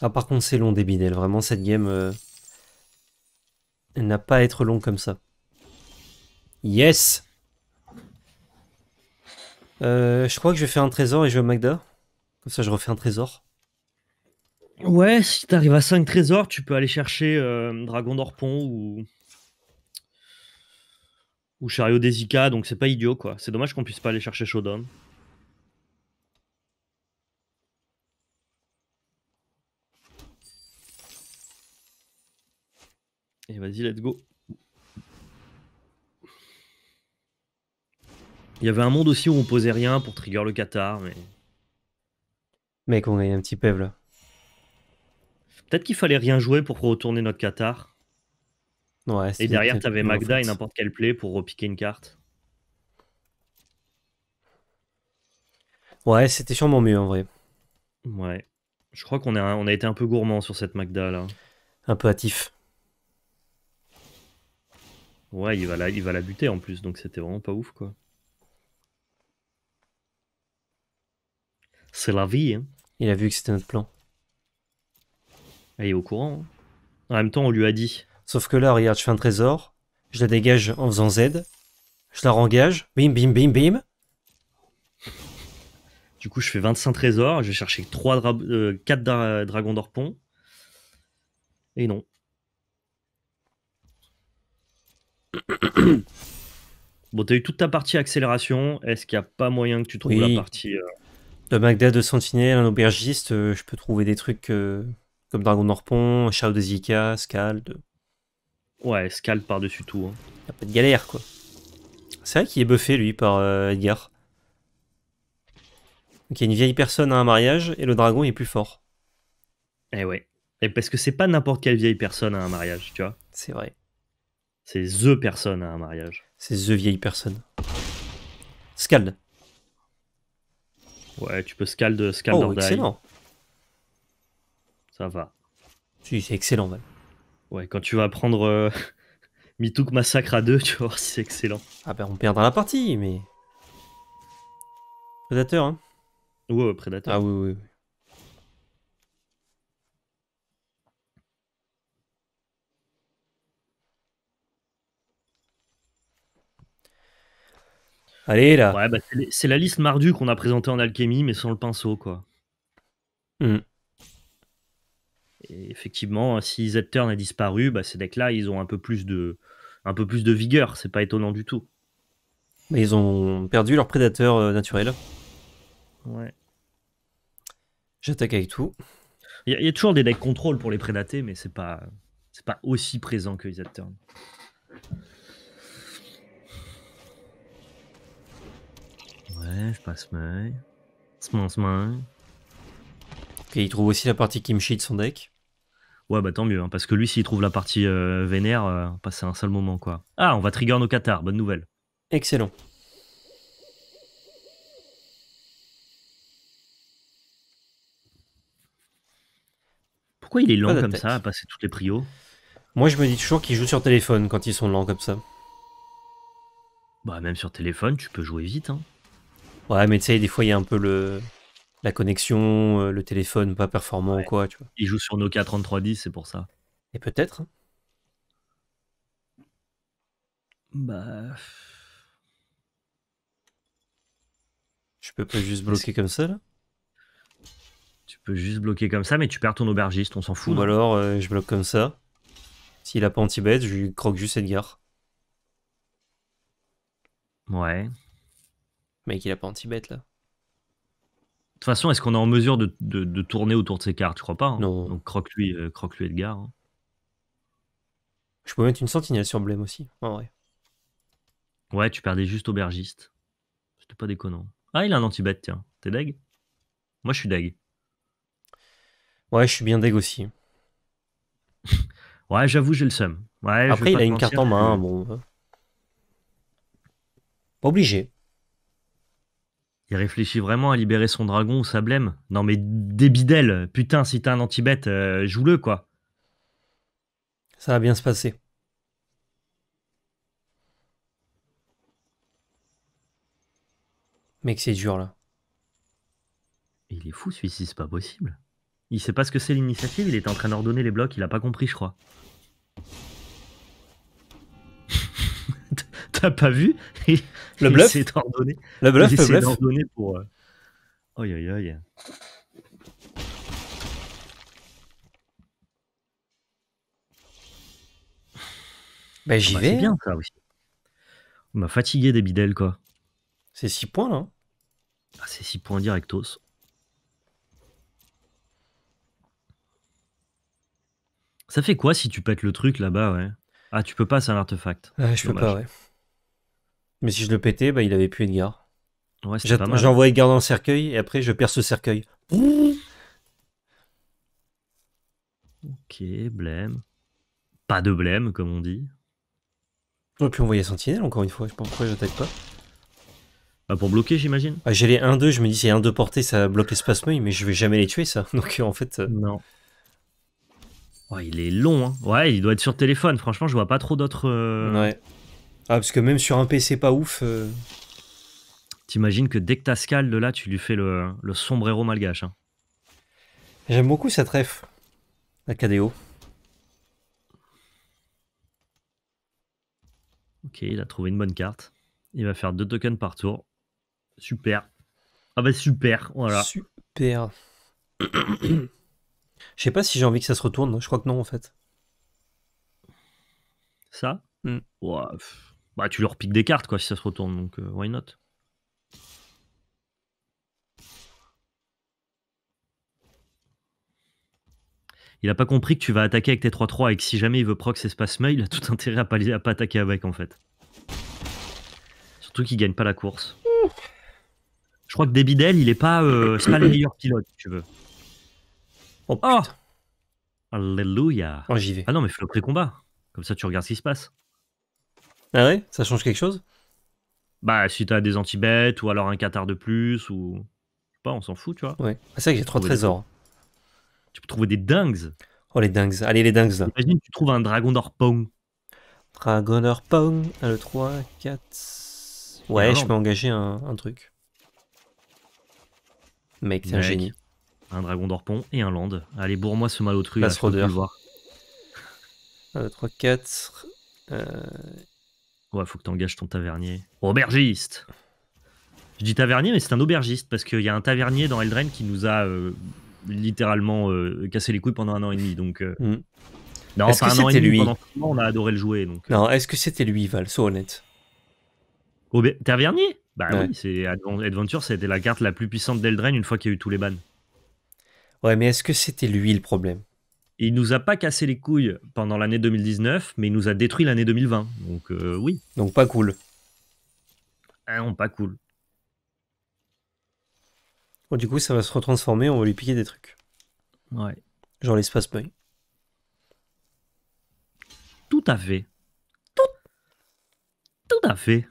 Ah par contre c'est long des vraiment cette game euh, elle n'a pas à être long comme ça. Yes euh, Je crois que je vais faire un trésor et je au Magda. Comme ça je refais un trésor. Ouais, si t'arrives à 5 trésors, tu peux aller chercher Dragon d'Orpon ou, ou Chariot des donc c'est pas idiot quoi. C'est dommage qu'on puisse pas aller chercher Shodown. Et vas-y, let's go. Il y avait un monde aussi où on posait rien pour trigger le Qatar, mais. Mec, on eu un petit peuple là. Peut-être qu'il fallait rien jouer pour retourner notre Qatar et derrière, t'avais Magda et n'importe quelle play pour repiquer une carte. Ouais, c'était sûrement mieux en vrai. Ouais. Je crois qu'on a, on a été un peu gourmand sur cette Magda là. Un peu hâtif. Ouais, il va, la, il va la buter en plus, donc c'était vraiment pas ouf quoi. C'est la vie. Hein. Il a vu que c'était notre plan. Il est au courant. Hein. En même temps, on lui a dit. Sauf que là, regarde, je fais un trésor. Je la dégage en faisant Z. Je la rengage. Bim, bim, bim, bim. Du coup, je fais 25 trésors. Je vais chercher 4 euh, dragons d'orpon. Et non. bon, t'as eu toute ta partie accélération. Est-ce qu'il n'y a pas moyen que tu trouves la partie. de euh, Le Magda de Sentinelle, un aubergiste, euh, je peux trouver des trucs comme Dragon d'orpon, Shadow de Zika, Scald. Ouais, scale par-dessus tout. Hein. Y a pas de galère, quoi. C'est vrai qu'il est buffé, lui, par euh, Edgar. Donc a une vieille personne à un mariage et le dragon est plus fort. Eh ouais. Et parce que c'est pas n'importe quelle vieille personne à un mariage, tu vois. C'est vrai. C'est THE personne à un mariage. C'est THE vieille personne. Scald. Ouais, tu peux scald, scald oh, excellent. Ça va. Si, c'est excellent, Val. Ouais, quand tu vas prendre euh, Massacre à deux tu vas c'est excellent. Ah ben on perdra la partie, mais... Prédateur, hein Ouais, Prédateur. Ah oui, oui, oui. Allez là. Ouais, bah, c'est la liste mardue qu'on a présentée en alchimie, mais sans le pinceau, quoi. Hmm effectivement, si Z-Turn a disparu, bah, ces decks-là, ils ont un peu plus de, un peu plus de vigueur. C'est pas étonnant du tout. Mais ils ont perdu leur prédateur euh, naturel. Ouais. J'attaque avec tout. Il y, a toujours des decks contrôle pour les prédater, mais c'est pas, c'est pas aussi présent que Z-Turn. Ouais, je passe main. main. Ok, il trouve aussi la partie qui me de son deck. Ouais, bah tant mieux, hein, parce que lui, s'il trouve la partie euh, vénère, passer euh, bah, un seul moment, quoi. Ah, on va trigger nos Qatar, bonne nouvelle. Excellent. Pourquoi il est lent comme ça à passer toutes les prios Moi, je me dis toujours qu'ils jouent sur téléphone quand ils sont lents comme ça. Bah, même sur téléphone, tu peux jouer vite, hein. Ouais, mais tu sais, des fois, il y a un peu le la connexion, euh, le téléphone pas performant ou quoi, tu vois. Il joue sur Nokia 3310, c'est pour ça. Et peut-être. Hein. Bah. Je peux pas juste bloquer comme ça là Tu peux juste bloquer comme ça, mais tu perds ton aubergiste, on s'en fout. Ou alors euh, je bloque comme ça. S'il a pas anti bête je lui croque juste Edgar. Ouais. Mec, il a pas anti bête là. De toute façon, est-ce qu'on est en mesure de, tourner autour de ces cartes Je crois pas. Hein. Non. Donc croque-lui euh, croque lui Edgar. Hein. Je peux mettre une sentinelle sur Blême aussi, Ouais, tu perdais juste aubergiste. C'était pas déconnant. Ah, il a un anti bête tiens. T'es deg Moi, je suis deg. Ouais, je suis bien deg aussi. ouais, j'avoue, j'ai le seum. Ouais, Après, il a une carte en main, bon. Euh. Pas obligé. Il réfléchit vraiment à libérer son dragon ou sa blême. Non mais débidelle, putain, si t'as un anti-bête, euh, joue-le quoi. Ça va bien se passer. Mec, c'est dur là. Il est fou celui-ci, c'est pas possible. Il sait pas ce que c'est l'initiative, il était en train d'ordonner les blocs, il a pas compris, je crois. pas vu. le bluff. Il s'est ordonné. Le bluff, il ordonné pour. Euh... Oi, oi, oi. Ben j'y ah bah, vais. C'est bien hein. ça aussi. On m'a fatigué des bidels quoi. C'est 6 points là. Hein. Ah, c'est 6 points directos. Ça fait quoi si tu pètes le truc là-bas ouais Ah tu peux pas, c'est un artefact. je peux pas ouais. Mais si je le pétais, bah, il avait plus Edgar. Ouais, J'envoie Edgar dans le cercueil et après je perds ce cercueil. Ok, blême. Pas de blême, comme on dit. Et puis on voyait sentinelle, encore une fois. Je pense pourquoi j'attaque pas. Bah pour bloquer, j'imagine. Ah, j'ai les 1-2, je me dis c'est 1-2 porté, ça bloque l'espace mais je vais jamais les tuer, ça. Donc en fait. Euh, non. il est long, hein. Ouais, il doit être sur téléphone. Franchement, je vois pas trop d'autres. Euh, ouais. Ah, parce que même sur un PC pas ouf. Euh. T'imagines que dès que t'as de là, tu lui fais le, sombrero malgache. Hein. J'aime beaucoup cette ref. La KDO. Ok, il a trouvé une bonne carte. Il va faire deux tokens par tour. Super. Ah bah super, voilà. Super. Je sais pas si j'ai envie que ça se retourne. Je crois que non, en fait. Ça hmm. Bah, tu leur piques des cartes, quoi, si ça se retourne, donc euh, why not Il a pas compris que tu vas attaquer avec tes 3-3 et que si jamais il veut proc espace mail, il a tout intérêt à pas, pas attaquer avec, en fait. Surtout qu'il gagne pas la course. Je crois que Debidel, il est pas, euh, le meilleur pilote, si tu veux. Oh, Alléluia Oh, j'y vais. Ah non, mais fais le pré-combat. Comme ça, tu regardes ce qui se passe. Ah ouais Ça change quelque chose Bah, si t'as des anti-bêtes ou alors un Qatar de plus ou. Je sais pas, on s'en fout, tu vois. Ouais. Ah, c'est vrai que j'ai trois trésors. Tu peux trouver des dingues. Oh, les dingues. Allez, les dingues là. Imagine, tu trouves un dragon d'Orpong. Dragon d'Orpong. Le 3, 4. Ouais, je peux engager un, truc. Mec, t'es un génie. Un dragon d'orpong et un land. Allez, bourre-moi ce malotru. Passe là, je le voir. 1, 2, 3, 4. Euh, Ouais, faut que t'engages ton tavernier. Aubergiste Je dis tavernier, mais c'est un aubergiste, parce qu'il y a un tavernier dans Eldraine qui nous a euh, littéralement euh, cassé les couilles pendant un an et demi, donc... Non, lui on a adoré le jouer, donc... Euh. Non, est-ce que c'était lui, Val, sois honnête Tavernier Bah oui, c'est... Adventure, c'était la carte la plus puissante d'Eldraine une fois qu'il y a eu tous les bans. Ouais, mais est-ce que c'était lui le problème il nous a pas cassé les couilles pendant l'année 2019, mais il nous a détruit l'année 2020. Donc euh, oui. Donc pas cool. Ah non, pas cool. Bon, du coup, ça va se retransformer, on va lui piquer des trucs. Ouais. Genre l'espace boy. Tout à fait. Tout, Tout à fait.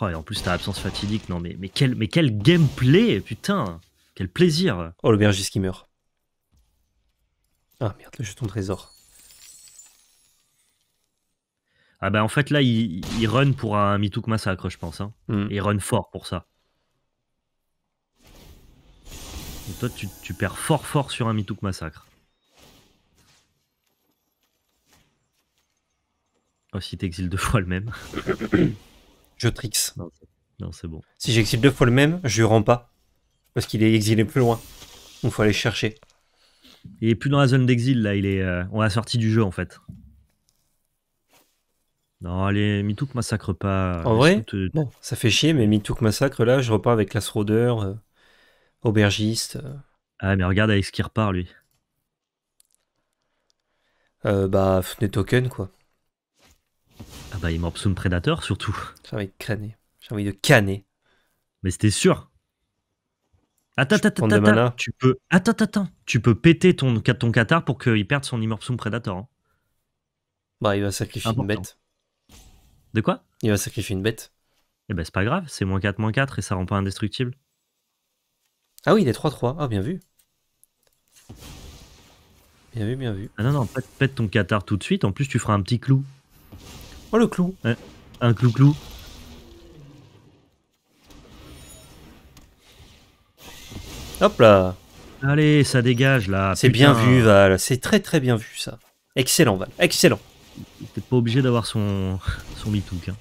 Oh, et en plus, ta absence fatidique, non mais, mais, quel, mais quel gameplay, putain Quel plaisir Oh, le bergiste qui meurt. Ah merde, le jeton trésor. Ah bah en fait là, il, run pour un Mitouk massacre, je pense. Hein. Hmm. il run fort pour ça. Et toi, tu, perds fort fort sur un Mitouk massacre. Oh, si t'exiles deux fois le même. je tricks. Non, c'est bon. Si j'exile deux fois le même, je lui rends pas. Parce qu'il est exilé plus loin. Donc faut aller chercher. Il est plus dans la zone d'exil là, il est euh, on a sorti du jeu en fait. Non, allez, Mitouk massacre pas. Euh, en vrai, euh, bon, ça fait chier, mais Mitouk massacre là, je repars avec Class aubergiste. Ah mais regarde avec ce qui repart lui. bah Fnet Token quoi. Ah bah il m'a prédateur surtout. J'ai envie de crâner, j'ai envie de canner. Mais c'était sûr. Attends, attends, attends, tu peux, attends, attends, tu peux péter ton, ton Qatar pour qu'il perde son Immorpsum Predator. Hein. Bah, il va sacrifier une bête. De quoi Il va sacrifier une bête. Eh ben, c'est pas grave, c'est moins 4, moins 4 et ça rend pas indestructible. Ah oui, il est 3-3. Ah, bien vu. Bien vu, bien vu. Ah non, non, pète, ton Qatar tout de suite. En plus, tu feras un petit clou. Oh, le clou. Un clou-clou. Hop là Allez, ça dégage là. C'est bien vu Val, c'est très très bien vu ça. Excellent Val, excellent. Peut-être pas obligé d'avoir son son Hein.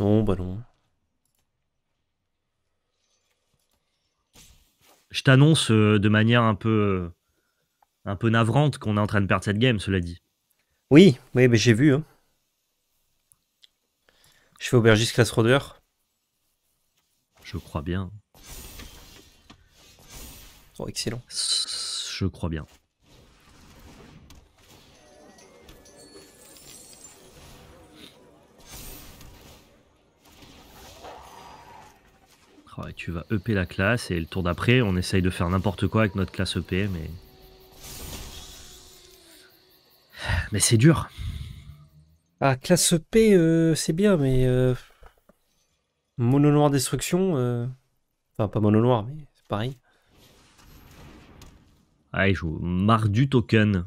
Non, bah non. Je t'annonce euh, de manière un peu un peu navrante qu'on est en train de perdre cette game, cela dit. Oui, oui, mais j'ai vu. Hein. Je fais aubergiste classe Je crois bien. Oh, excellent. Je crois bien. Ah, tu vas EP la classe et le tour d'après, on essaye de faire n'importe quoi avec notre classe EP, mais. Mais c'est dur. Ah, classe EP, euh, c'est bien, mais. Euh, mono noir destruction. Euh, enfin, pas mono noir, mais c'est pareil. Ah je marre du token.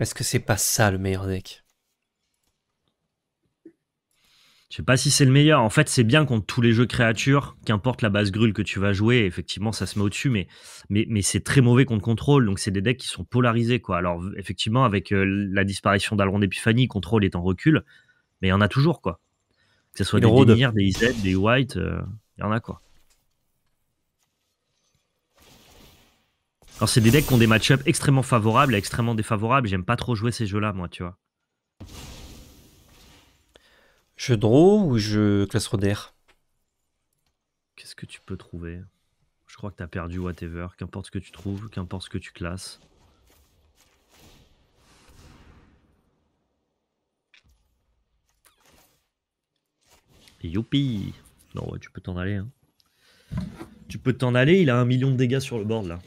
Est-ce que c'est pas ça le meilleur deck Je sais pas si c'est le meilleur. En fait, c'est bien contre tous les jeux créatures, qu'importe la base grulle que tu vas jouer, effectivement, ça se met au-dessus, mais, mais, mais c'est très mauvais contre contrôle. Donc, c'est des decks qui sont polarisés. quoi. Alors, effectivement, avec euh, la disparition d'Alron d'Epiphanie, contrôle est en recul, mais il y en a toujours. quoi. Que ce soit des des IZ, des White, euh, il y en a quoi. Alors, c'est des decks qui ont des match-ups extrêmement favorables et extrêmement défavorables. J'aime pas trop jouer ces jeux-là, moi, tu vois. Je draw ou je classe Roder Qu'est-ce que tu peux trouver Je crois que t'as perdu whatever. Qu'importe ce que tu trouves, qu'importe ce que tu classes. Youpi Non, ouais, tu peux t'en aller. Hein. Tu peux t'en aller, il a un million de dégâts sur le board là.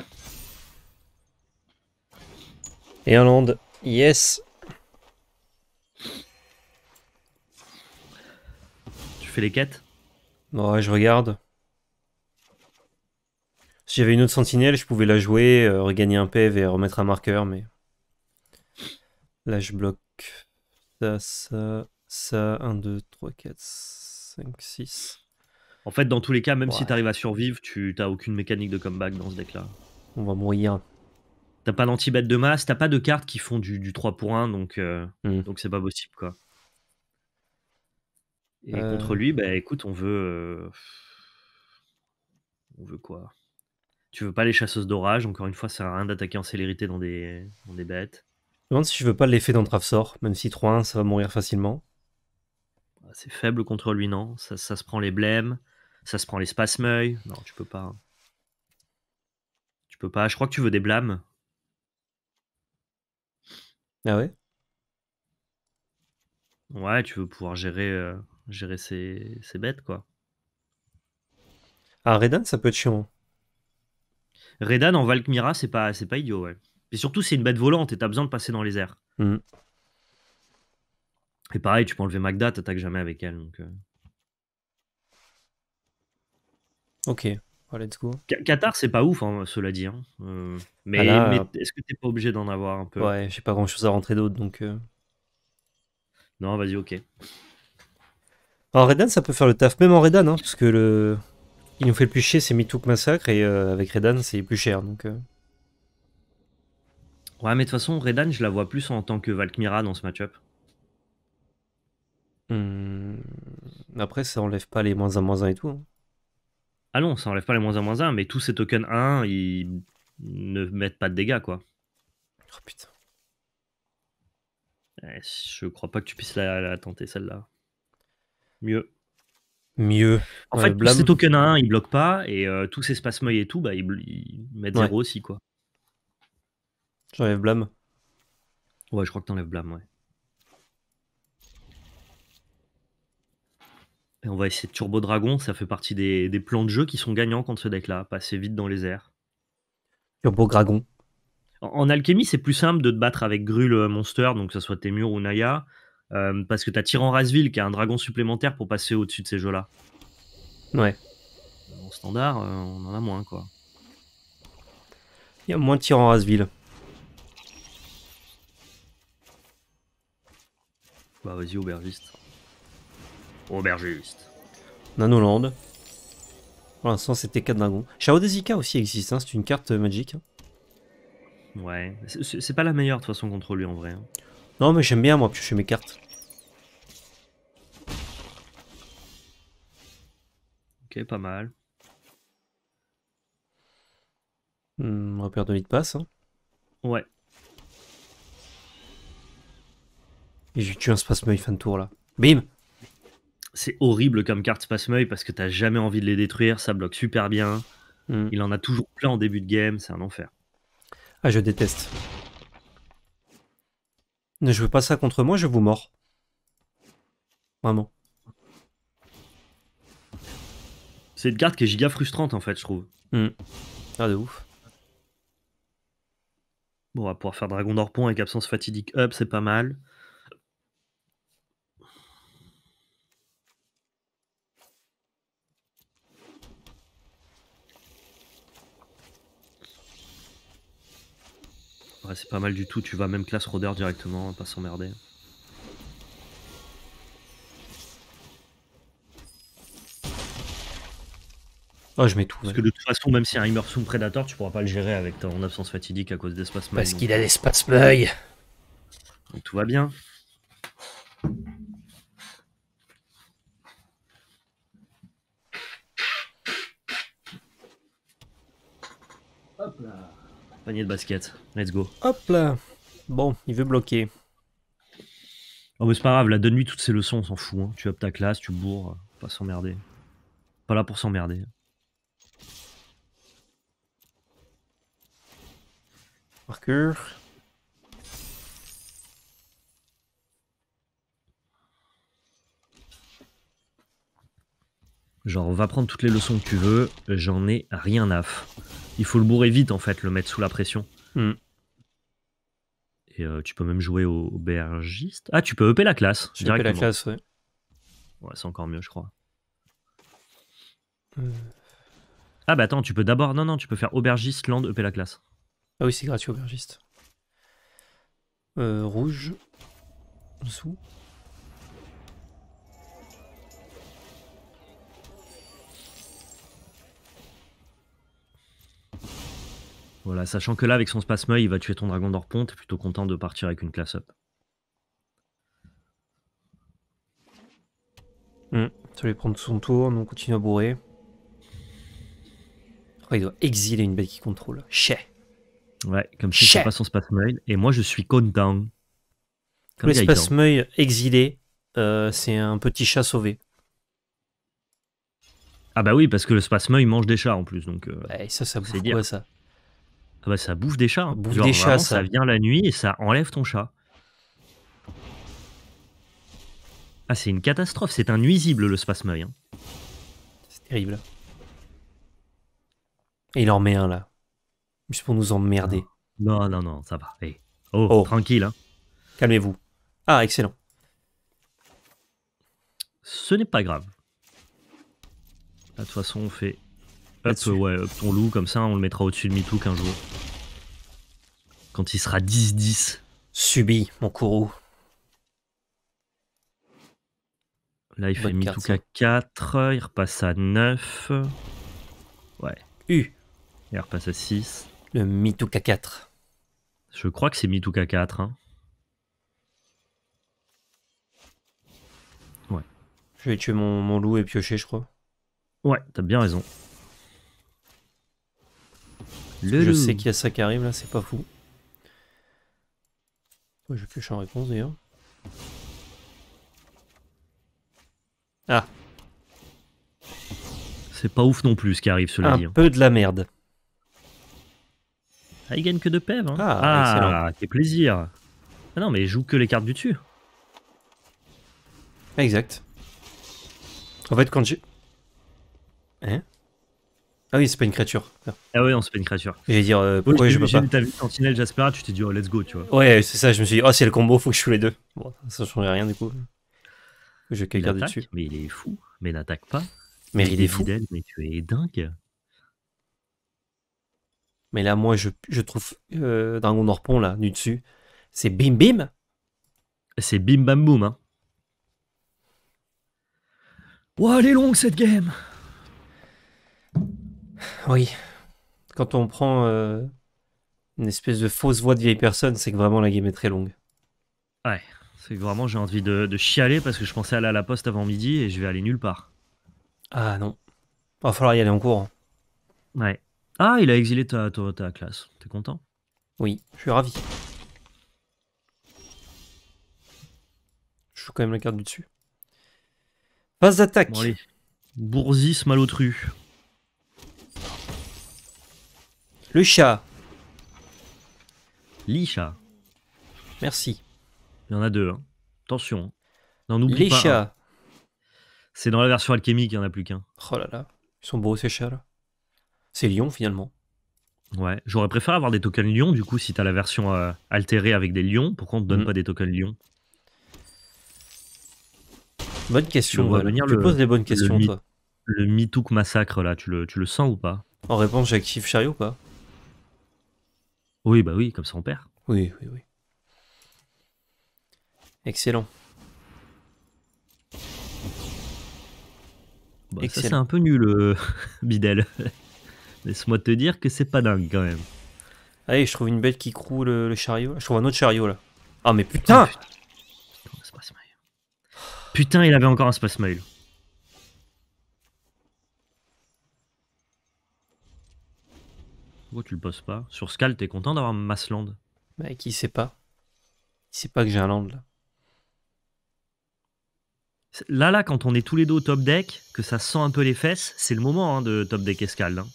Et un land, Yes. Tu fais les quêtes Ouais, je regarde. Si j'avais une autre sentinelle, je pouvais la jouer, euh, regagner un PV et remettre un marqueur, mais... Là, je bloque ça, ça, ça, 1, 2, 3, 4, 5, 6. En fait, dans tous les cas, même si tu arrives à survivre, tu n'as aucune mécanique de comeback dans ce deck-là. On va mourir. T'as pas danti bêtes de masse, t'as pas de cartes qui font du, 3 pour 1, euh, mm. donc c'est pas possible quoi. Et euh. contre lui, bah écoute, on veut. Euh, on veut quoi Tu veux pas les chasseuses d'orage, encore une fois, ça sert à rien d'attaquer en célérité dans des, des bêtes. Je me demande si je veux pas l'effet d'entrave sort, même si 3-1, ça va mourir facilement. Bah, c'est faible contre lui, non ça, ça, se prend les blêmes, ça se prend les spasmeuils. Non, tu peux pas. Tu peux pas. Je crois que tu veux des blâmes ah ouais? Ouais, tu veux pouvoir gérer, euh, gérer ces bêtes, quoi. Ah Redan, ça peut être chiant. Redan en Valkyra, c'est pas c'est pas idiot, ouais. Et surtout, c'est une bête volante et t'as besoin de passer dans les airs. Mm. Et pareil, tu peux enlever Magda, t'attaques jamais avec elle, donc euh. OK. Oh, Qatar, c'est pas ouf, hein, cela dit. Hein. Euh, ah mais, est-ce que t'es pas obligé d'en avoir un peu Ouais, j'ai pas grand chose à rentrer d'autre donc. Euh. Non, vas-y, ok. En Redan, ça peut faire le taf, même en Redan, hein, parce que le. Il nous fait le plus chier, c'est Mitouk Massacre, et euh, avec Redan, c'est plus cher donc. Ouais, mais de toute façon, Redan, je la vois plus en tant que Valkmira dans ce match-up. Hum, après, ça enlève pas les moins un moins un et tout. Ah non, ça enlève pas les moins 1 moins 1, mais tous ces tokens 1, ils ne mettent pas de dégâts, quoi. Oh putain. Eh, je crois pas que tu puisses la, tenter, celle-là. Mieux. Mieux. En fait, tous ces tokens 1, ils bloquent pas, et euh, tous ces spasmoy et tout, bah, ils, mettent 0 aussi, quoi. J'enlève blâme. Ouais, je crois que t'enlèves blâme, ouais. on va essayer de Turbo Dragon, ça fait partie des, plans de jeu qui sont gagnants contre ce deck-là, passer vite dans les airs. Turbo Dragon. En, alchimie, c'est plus simple de te battre avec Grul euh, Monster, donc que ce soit Temur ou Naya, euh, parce que tu as Tyran Rasville qui a un dragon supplémentaire pour passer au-dessus de ces jeux-là. Ouais. En standard, euh, on en a moins, quoi. Il y a moins de Tyran Rasville. Bah vas-y, aubergiste. Aubergiste. Nanoland. Pour l'instant, c'était 4 dragons. Shadow Desika aussi existe, hein, c'est une carte magique. Hein. Ouais, c'est pas la meilleure de toute façon contre lui en vrai. Hein. Non, mais j'aime bien moi piocher mes cartes. Ok, pas mal. Hmm, repère de lit de passe. Hein. Ouais. Et je tue un spasme, fin de tour là. Bim c'est horrible comme carte Spasmeuil parce que t'as jamais envie de les détruire, ça bloque super bien. Mm. Il en a toujours plein en début de game, c'est un enfer. Ah, je déteste. Ne jouez pas ça contre moi, je vous mords. Vraiment. C'est une carte qui est giga frustrante en fait, je trouve. Mm. Ah, de ouf. Bon, on va pouvoir faire Dragon d'Orpon avec absence fatidique up, c'est pas mal. c'est pas mal du tout, tu vas même classe rôdeur directement, pas s'emmerder. Oh, je mets tout. Parce que de toute façon, même si un Immersum Predator, tu pourras pas le gérer avec ton absence fatidique à cause d'espace Parce qu'il a l'espace meuil. Donc tout va bien. Hop là. Panier de basket. Let's go. Hop là. Bon, il veut bloquer. Oh, mais c'est pas grave, La donne-lui toutes ses leçons, on s'en fout. Hein. Tu hop ta classe, tu bourres. Pas s'emmerder. Pas là pour s'emmerder. Parker. Genre, va prendre toutes les leçons que tu veux, j'en ai rien à f. Il faut le bourrer vite, en fait, le mettre sous la pression. Hmm. Et euh, tu peux même jouer au aubergiste. Ah, tu peux EP la classe. Je la classe, ouais. c'est encore mieux, je crois. Euh. Ah, bah attends, tu peux d'abord. Non, non, tu peux faire aubergiste, land, EP la classe. Ah oui, c'est gratuit, aubergiste. Euh, rouge. En dessous. Voilà, sachant que là, avec son Space spasme, il va tuer ton dragon pont t'es plutôt content de partir avec une classe up. Mmh. Ça lui prendre son tour, on continue à bourrer. il doit exiler une bête qui contrôle. Chez Ouais, comme si c'est pas son spasmeuil. Et moi, je suis content. Comme Space spasmeuil exilé, euh, c'est un petit chat sauvé. Ah bah oui, parce que le Space il mange des chats en plus. Donc, euh, ouais, ça, ça bouffe quoi, ça ah bah, ça bouffe des chats. ça. vient la nuit et ça enlève ton chat. Ah, c'est une catastrophe. C'est un nuisible, le space hein. C'est terrible. Et il en met un, là. Juste pour nous emmerder. Non, non, non, ça va. Oh, oh, tranquille. Hein. Calmez-vous. Ah, excellent. Ce n'est pas grave. De toute façon, on fait ouais, ton loup, comme ça, on le mettra au-dessus de MeToo un jour. Quand il sera 10-10. Subi, mon Kourou Là, il fait MeToo à 4, il repasse à 9. Ouais. U. Il repasse à 6. Le MeToo à 4. Je crois que c'est MeToo à 4. Ouais. Je vais tuer mon, mon loup et piocher, je crois. Ouais, t'as bien raison je sais qu'il y a ça qui arrive là, c'est pas fou. je pioche en réponse d'ailleurs. Ah. C'est pas ouf non plus ce qui arrive, cela Un hein. peu de la merde. Ah, il gagne que de pèves. Hein. Ah, ah quel plaisir. Ah non, mais il joue que les cartes du dessus. Exact. En fait, quand j'ai... Hein ah oui, c'est pas une créature. Ah oui, non, c'est pas une créature. vais dire, euh, pourquoi je, peux pas T'as vu Sentinelle Jaspera, tu t'es dit, oh, let's go, tu vois. Ouais, c'est ça, je me suis dit, oh, c'est le combo, faut que je joue les deux. Bon, ça change rien du coup. Je vais garder dessus. Mais il est fou, mais n'attaque pas. Mais il, est, fou. mais tu es dingue. Mais là, moi, je, je trouve euh, Dragon Norpon, là, du dessus, c'est bim bim. C'est bim bam boum, hein. Wow, elle est longue cette game! Oui. Quand on prend euh, une espèce de fausse voix de vieille personne, c'est que vraiment la game est très longue. Ouais, c'est que vraiment j'ai envie de, chialer parce que je pensais aller à la poste avant midi et je vais aller nulle part. Ah non. Va falloir y aller en courant. Ouais. Ah, il a exilé ta, classe. T'es content Oui, je suis ravi. Je joue quand même la carte du dessus. Phase d'attaque. Bourzis malotru. Le chat. Lisha. Merci. Il y en a deux. Hein. Attention. Hein. Les chats. C'est dans la version alchimique, il n'y en a plus qu'un. Oh là là. Ils sont beaux ces chats là. C'est lion finalement. Ouais. J'aurais préféré avoir des tokens lions, du coup, si t'as la version euh, altérée avec des lions. Pourquoi on te donne mm. pas des tokens lion Bonne question. va tu poses des bonnes questions toi. Le Mitouk massacre, là, tu le, tu le sens ou pas En réponse, j'active chariot ou pas oui, bah oui, comme son père. Oui, oui, oui. Excellent. Bah, ça c'est un peu nul, euh, Bidel. Laisse-moi te dire que c'est pas dingue quand même. Allez, je trouve une bête qui croule euh, le, chariot. Je trouve un autre chariot là. Ah mais putain Putain, putain il avait encore un space mail. Pourquoi tu le poses pas Sur Scal, t'es content d'avoir Massland Mec, bah, il sait pas. Il sait pas que j'ai un land là. Là, là, quand on est tous les deux au top deck, que ça sent un peu les fesses, c'est le moment hein, de top deck escalde. Hein.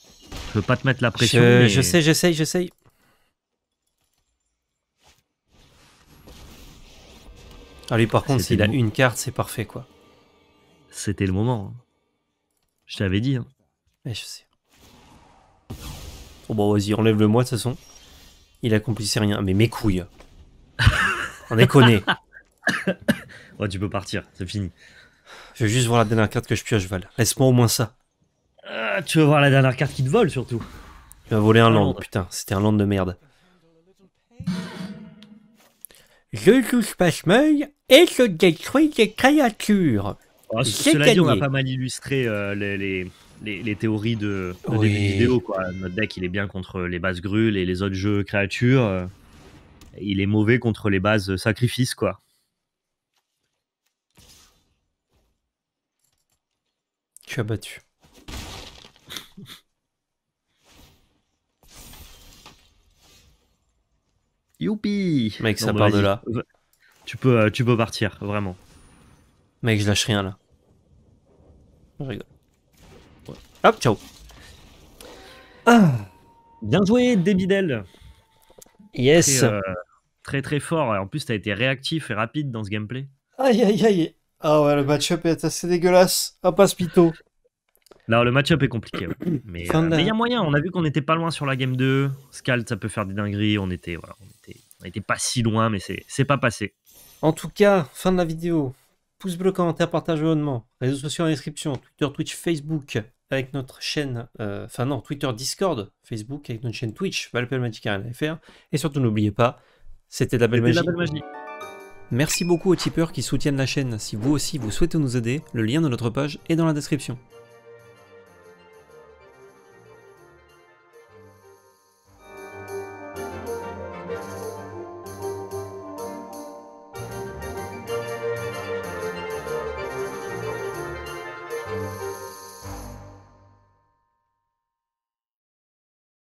Je veux pas te mettre la pression. Je, je sais, j'essaye, j'essaye. Ah lui par contre, s'il a une carte, c'est parfait quoi. C'était le moment. Hein. Je t'avais dit. Hein. je sais. Bon, bon bah, vas-y, enlève-le-moi de toute façon. Il accomplissait rien. Mais mes couilles. On est conné. ouais, tu peux partir, c'est fini. Je veux juste voir la dernière carte que je pioche, cheval. Laisse-moi au moins ça. Euh, tu veux voir la dernière carte qui te vole, surtout. Tu vas volé un land, putain. C'était un land de merde. Je touche meuil, et je détruis des créatures. Oh, cela dit, on a pas mal illustré euh, les, les, théories de, de vidéo. Quoi. Notre deck, il est bien contre les bases grules et les autres jeux créatures. Euh, il est mauvais contre les bases sacrifices, quoi. Tu as battu. Youpi Mec, ça part de là. Tu peux, euh, tu peux partir, vraiment. Mec, je lâche rien là. Je rigole. Hop, ciao. Ah. bien joué, Débidel. Yes. Euh, très, très, fort. En plus, t'as été réactif et rapide dans ce gameplay. Aïe aïe aïe. Ah ouais, le match-up est assez dégueulasse. Hop, passe Aspito. Non, le match-up est compliqué. Euh, mais il y a moyen. On a vu qu'on n'était pas loin sur la game 2. Scald, ça peut faire des dingueries. On était, on était, on était pas si loin, mais c'est pas passé. En tout cas, fin de la vidéo. Pouce bleu, commentaire, partage, abonnement. Réseaux sociaux en description. Twitter, Twitch, Facebook avec notre chaîne, euh, enfin non, Twitter, Discord, Facebook, avec notre chaîne Twitch, FR, Et surtout, n'oubliez pas, c'était La belle magie. Merci beaucoup aux tipeurs qui soutiennent la chaîne. Si vous aussi vous souhaitez nous aider, le lien de notre page est dans la description.